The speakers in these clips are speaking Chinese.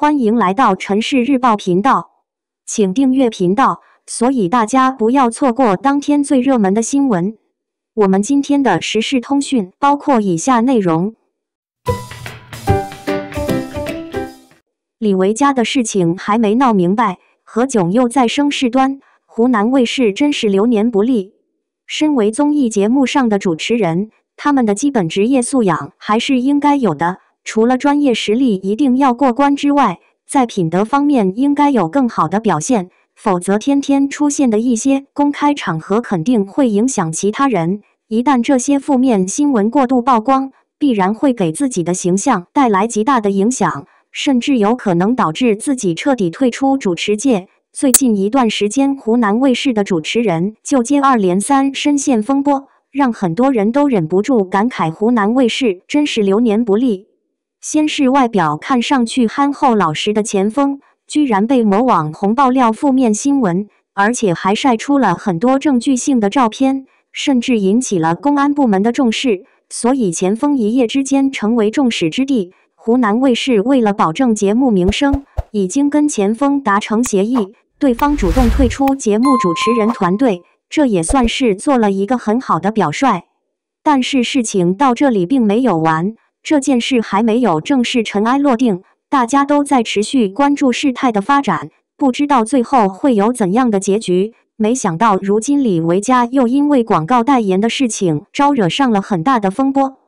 欢迎来到《城市日报》频道，请订阅频道，所以大家不要错过当天最热门的新闻。我们今天的时事通讯包括以下内容：李维嘉的事情还没闹明白，何炅又再生事端，湖南卫视真是流年不利。身为综艺节目上的主持人，他们的基本职业素养还是应该有的。除了专业实力一定要过关之外，在品德方面应该有更好的表现，否则天天出现的一些公开场合肯定会影响其他人。一旦这些负面新闻过度曝光，必然会给自己的形象带来极大的影响，甚至有可能导致自己彻底退出主持界。最近一段时间，湖南卫视的主持人就接二连三深陷风波，让很多人都忍不住感慨：湖南卫视真是流年不利。先是外表看上去憨厚老实的钱锋，居然被某网红爆料负面新闻，而且还晒出了很多证据性的照片，甚至引起了公安部门的重视，所以钱锋一夜之间成为众矢之的。湖南卫视为了保证节目名声，已经跟钱锋达成协议，对方主动退出节目主持人团队，这也算是做了一个很好的表率。但是事情到这里并没有完。这件事还没有正式尘埃落定，大家都在持续关注事态的发展，不知道最后会有怎样的结局。没想到如今李维嘉又因为广告代言的事情招惹上了很大的风波。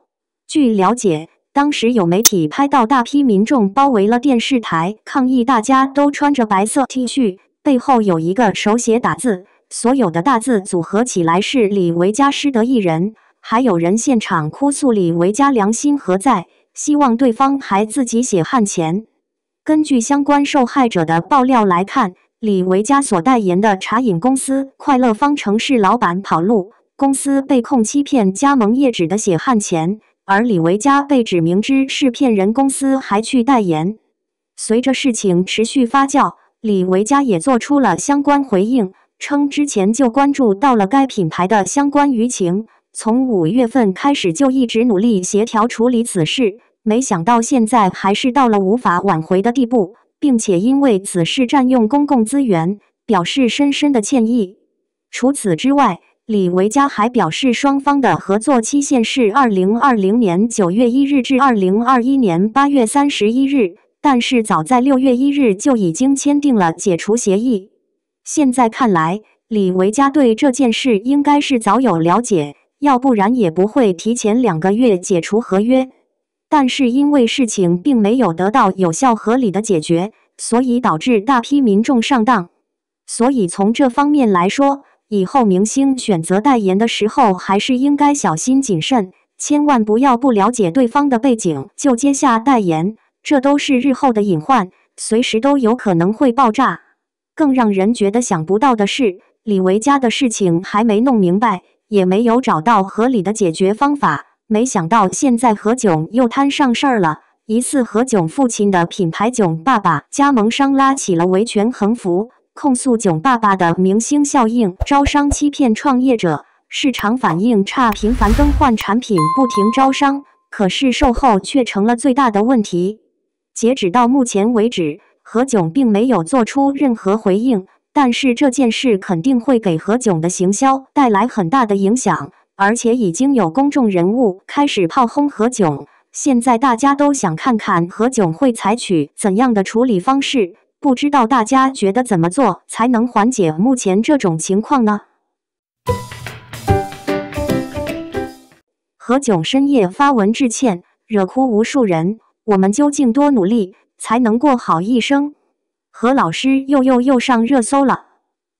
据了解，当时有媒体拍到大批民众包围了电视台抗议，大家都穿着白色 T 恤，背后有一个手写打字，所有的大字组合起来是“李维嘉失德一人”。还有人现场哭诉：“李维嘉良心何在？”希望对方还自己血汗钱。根据相关受害者的爆料来看，李维嘉所代言的茶饮公司“快乐方程式”老板跑路，公司被控欺骗加盟业主的血汗钱，而李维嘉被指明知是骗人公司还去代言。随着事情持续发酵，李维嘉也做出了相关回应，称之前就关注到了该品牌的相关舆情。从五月份开始就一直努力协调处理此事，没想到现在还是到了无法挽回的地步，并且因为此事占用公共资源，表示深深的歉意。除此之外，李维嘉还表示，双方的合作期限是二零二零年九月一日至二零二一年八月三十一日，但是早在六月一日就已经签订了解除协议。现在看来，李维嘉对这件事应该是早有了解。要不然也不会提前两个月解除合约，但是因为事情并没有得到有效合理的解决，所以导致大批民众上当。所以从这方面来说，以后明星选择代言的时候还是应该小心谨慎，千万不要不了解对方的背景就接下代言，这都是日后的隐患，随时都有可能会爆炸。更让人觉得想不到的是，李维嘉的事情还没弄明白。也没有找到合理的解决方法。没想到现在何炅又摊上事儿了。疑似何炅父亲的品牌“炅爸爸”加盟商拉起了维权横幅，控诉“炅爸爸”的明星效应、招商欺骗、创业者。市场反应差，频繁更换产品，不停招商，可是售后却成了最大的问题。截止到目前为止，何炅并没有做出任何回应。但是这件事肯定会给何炅的行销带来很大的影响，而且已经有公众人物开始炮轰何炅。现在大家都想看看何炅会采取怎样的处理方式，不知道大家觉得怎么做才能缓解目前这种情况呢？何炅深夜发文致歉，惹哭无数人。我们究竟多努力才能过好一生？何老师又又又上热搜了！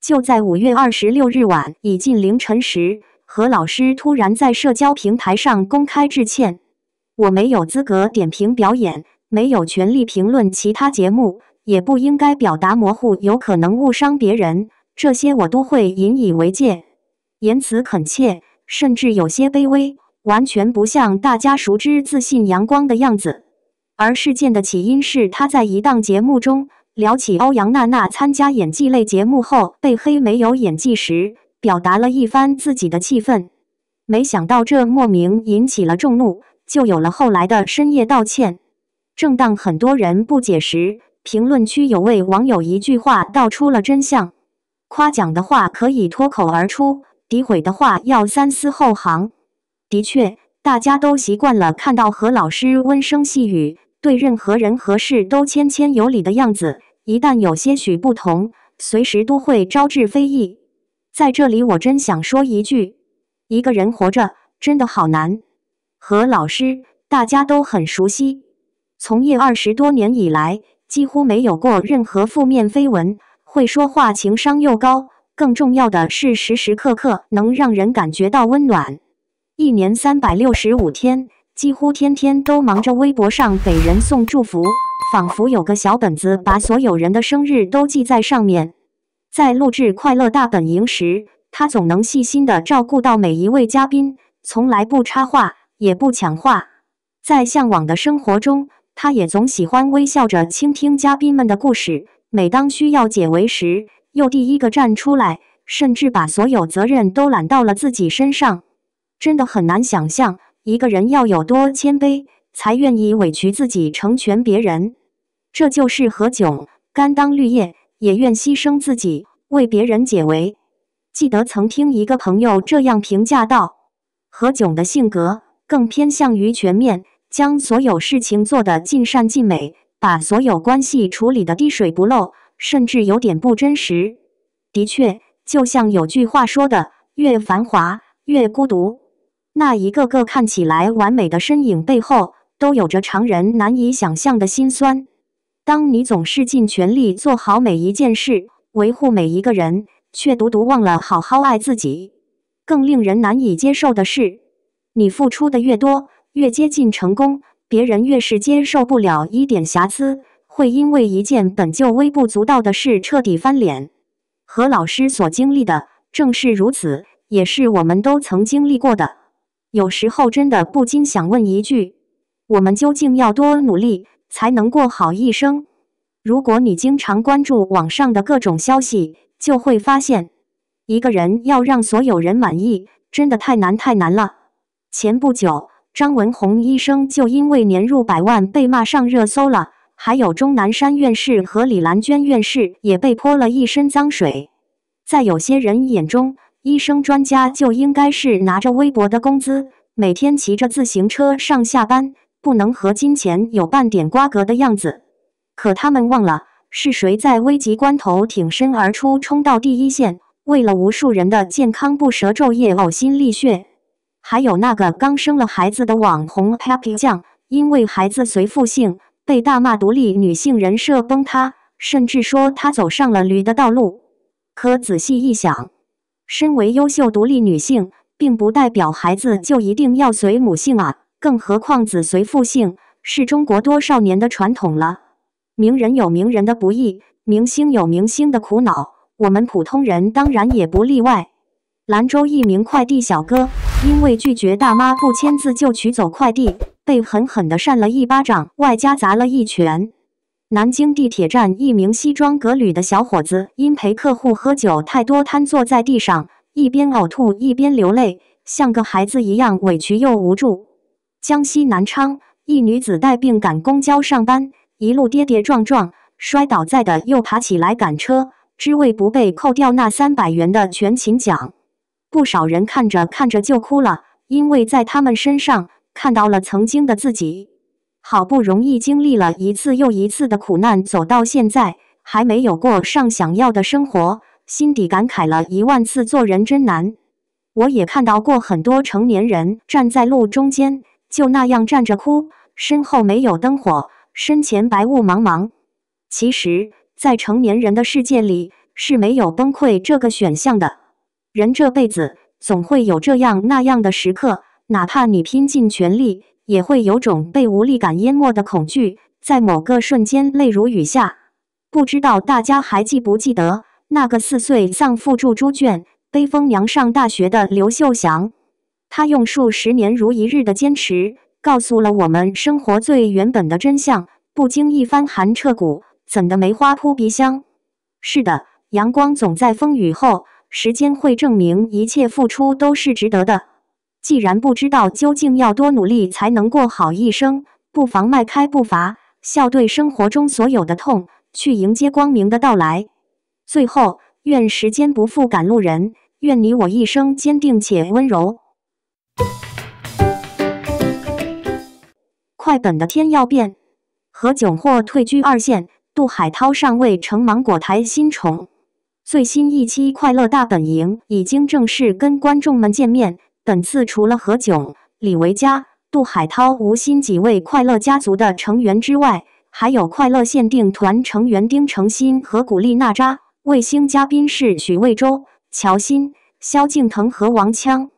就在五月二十六日晚，已近凌晨时，何老师突然在社交平台上公开致歉：“我没有资格点评表演，没有权利评论其他节目，也不应该表达模糊，有可能误伤别人。这些我都会引以为戒。”言辞恳切，甚至有些卑微，完全不像大家熟知自信阳光的样子。而事件的起因是他在一档节目中。聊起欧阳娜娜参加演技类节目后被黑没有演技时，表达了一番自己的气愤。没想到这莫名引起了众怒，就有了后来的深夜道歉。正当很多人不解时，评论区有位网友一句话道出了真相：夸奖的话可以脱口而出，诋毁的话要三思后行。的确，大家都习惯了看到何老师温声细语，对任何人和事都谦谦有礼的样子。一旦有些许不同，随时都会招致非议。在这里，我真想说一句：一个人活着真的好难。何老师，大家都很熟悉，从业二十多年以来，几乎没有过任何负面绯闻。会说话，情商又高，更重要的是时时刻刻能让人感觉到温暖。一年三百六十五天。几乎天天都忙着微博上给人送祝福，仿佛有个小本子把所有人的生日都记在上面。在录制《快乐大本营》时，他总能细心地照顾到每一位嘉宾，从来不插话，也不抢话。在《向往的生活》中，他也总喜欢微笑着倾听嘉宾们的故事。每当需要解围时，又第一个站出来，甚至把所有责任都揽到了自己身上。真的很难想象。一个人要有多谦卑，才愿意委屈自己成全别人。这就是何炅，甘当绿叶，也愿牺牲自己为别人解围。记得曾听一个朋友这样评价道：“何炅的性格更偏向于全面，将所有事情做得尽善尽美，把所有关系处理得滴水不漏，甚至有点不真实。”的确，就像有句话说的：“越繁华，越孤独。”那一个个看起来完美的身影背后，都有着常人难以想象的辛酸。当你总是尽全力做好每一件事，维护每一个人，却独独忘了好好爱自己。更令人难以接受的是，你付出的越多，越接近成功，别人越是接受不了一点瑕疵，会因为一件本就微不足道的事彻底翻脸。何老师所经历的正是如此，也是我们都曾经历过的。有时候真的不禁想问一句：我们究竟要多努力才能过好一生？如果你经常关注网上的各种消息，就会发现，一个人要让所有人满意，真的太难太难了。前不久，张文红医生就因为年入百万被骂上热搜了，还有钟南山院士和李兰娟院士也被泼了一身脏水。在有些人眼中，医生专家就应该是拿着微薄的工资，每天骑着自行车上下班，不能和金钱有半点瓜葛的样子。可他们忘了，是谁在危急关头挺身而出，冲到第一线，为了无数人的健康不折昼夜，呕心沥血。还有那个刚生了孩子的网红 Papi 酱，因为孩子随父姓，被大骂独立女性人设崩塌，甚至说她走上了驴的道路。可仔细一想，身为优秀独立女性，并不代表孩子就一定要随母姓啊！更何况子随父姓是中国多少年的传统了。名人有名人的不易，明星有明星的苦恼，我们普通人当然也不例外。兰州一名快递小哥因为拒绝大妈不签字就取走快递，被狠狠地扇了一巴掌，外加砸了一拳。南京地铁站，一名西装革履的小伙子因陪客户喝酒太多，瘫坐在地上，一边呕吐一边流泪，像个孩子一样委屈又无助。江西南昌，一女子带病赶公交上班，一路跌跌撞撞，摔倒在地又爬起来赶车，只为不被扣掉那三百元的全勤奖。不少人看着看着就哭了，因为在他们身上看到了曾经的自己。好不容易经历了一次又一次的苦难，走到现在还没有过上想要的生活，心底感慨了一万次：做人真难。我也看到过很多成年人站在路中间，就那样站着哭，身后没有灯火，身前白雾茫茫。其实，在成年人的世界里，是没有崩溃这个选项的。人这辈子总会有这样那样的时刻，哪怕你拼尽全力。也会有种被无力感淹没的恐惧，在某个瞬间泪如雨下。不知道大家还记不记得那个四岁丧父住猪圈、背疯娘上大学的刘秀祥？他用数十年如一日的坚持，告诉了我们生活最原本的真相：不经一番寒彻骨，怎得梅花扑鼻香？是的，阳光总在风雨后，时间会证明一切付出都是值得的。既然不知道究竟要多努力才能过好一生，不妨迈开步伐，笑对生活中所有的痛，去迎接光明的到来。最后，愿时间不负赶路人，愿你我一生坚定且温柔。快本的天要变，何炅或退居二线，杜海涛上位成芒果台新宠。最新一期《快乐大本营》已经正式跟观众们见面。本次除了何炅、李维嘉、杜海涛、吴昕几位快乐家族的成员之外，还有快乐限定团成员丁程鑫和古力娜扎。卫星嘉宾是许魏洲、乔欣、萧敬腾和王锵。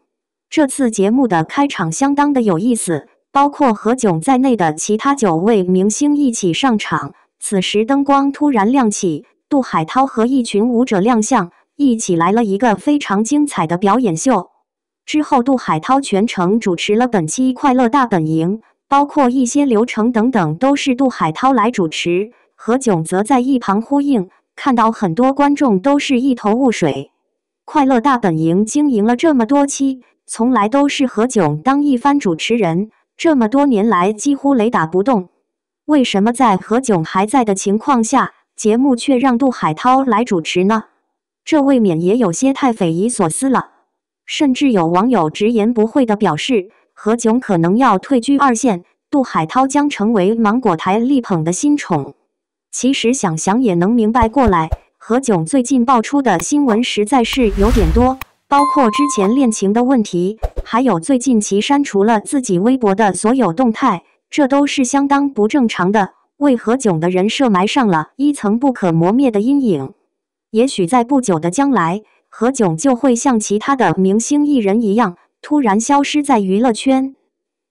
这次节目的开场相当的有意思，包括何炅在内的其他九位明星一起上场。此时灯光突然亮起，杜海涛和一群舞者亮相，一起来了一个非常精彩的表演秀。之后，杜海涛全程主持了本期《快乐大本营》，包括一些流程等等都是杜海涛来主持，何炅则在一旁呼应。看到很多观众都是一头雾水，《快乐大本营》经营了这么多期，从来都是何炅当一番主持人，这么多年来几乎雷打不动。为什么在何炅还在的情况下，节目却让杜海涛来主持呢？这未免也有些太匪夷所思了。甚至有网友直言不讳地表示，何炅可能要退居二线，杜海涛将成为芒果台力捧的新宠。其实想想也能明白过来，何炅最近爆出的新闻实在是有点多，包括之前恋情的问题，还有最近其删除了自己微博的所有动态，这都是相当不正常的，为何炅的人设埋上了一层不可磨灭的阴影。也许在不久的将来。何炅就会像其他的明星艺人一样，突然消失在娱乐圈。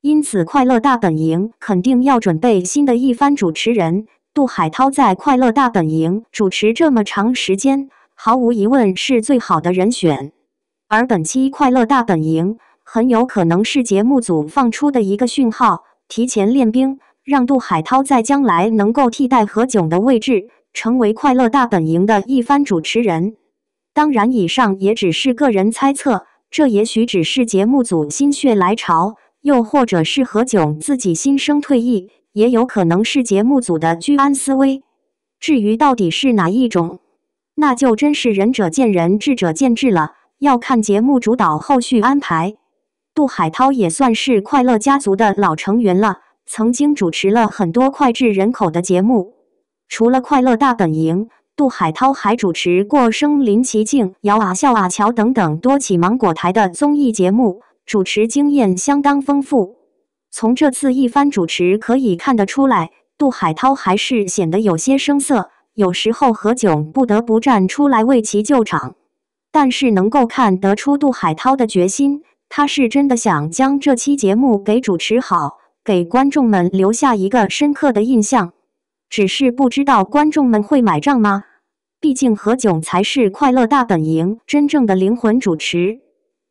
因此，《快乐大本营》肯定要准备新的一番主持人。杜海涛在《快乐大本营》主持这么长时间，毫无疑问是最好的人选。而本期《快乐大本营》很有可能是节目组放出的一个讯号，提前练兵，让杜海涛在将来能够替代何炅的位置，成为《快乐大本营》的一番主持人。当然，以上也只是个人猜测。这也许只是节目组心血来潮，又或者是何炅自己心生退役，也有可能是节目组的居安思危。至于到底是哪一种，那就真是仁者见仁，智者见智了。要看节目主导后续安排。杜海涛也算是快乐家族的老成员了，曾经主持了很多脍炙人口的节目，除了《快乐大本营》。杜海涛还主持过《身临其境》《摇啊笑啊桥》等等多起芒果台的综艺节目，主持经验相当丰富。从这次一番主持可以看得出来，杜海涛还是显得有些生涩，有时候何炅不得不站出来为其救场。但是能够看得出杜海涛的决心，他是真的想将这期节目给主持好，给观众们留下一个深刻的印象。只是不知道观众们会买账吗？毕竟何炅才是《快乐大本营》真正的灵魂主持，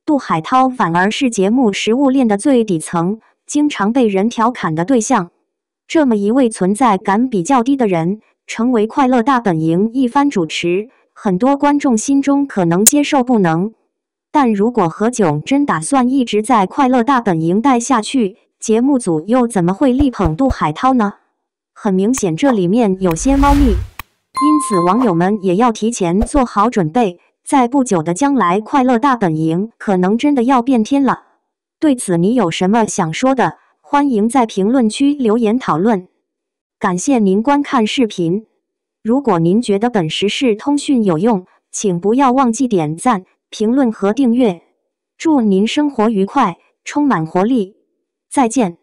杜海涛反而是节目食物链的最底层，经常被人调侃的对象。这么一位存在感比较低的人成为《快乐大本营》一番主持，很多观众心中可能接受不能。但如果何炅真打算一直在《快乐大本营》待下去，节目组又怎么会力捧杜海涛呢？很明显，这里面有些猫腻，因此网友们也要提前做好准备。在不久的将来，快乐大本营可能真的要变天了。对此，你有什么想说的？欢迎在评论区留言讨论。感谢您观看视频。如果您觉得本时事通讯有用，请不要忘记点赞、评论和订阅。祝您生活愉快，充满活力！再见。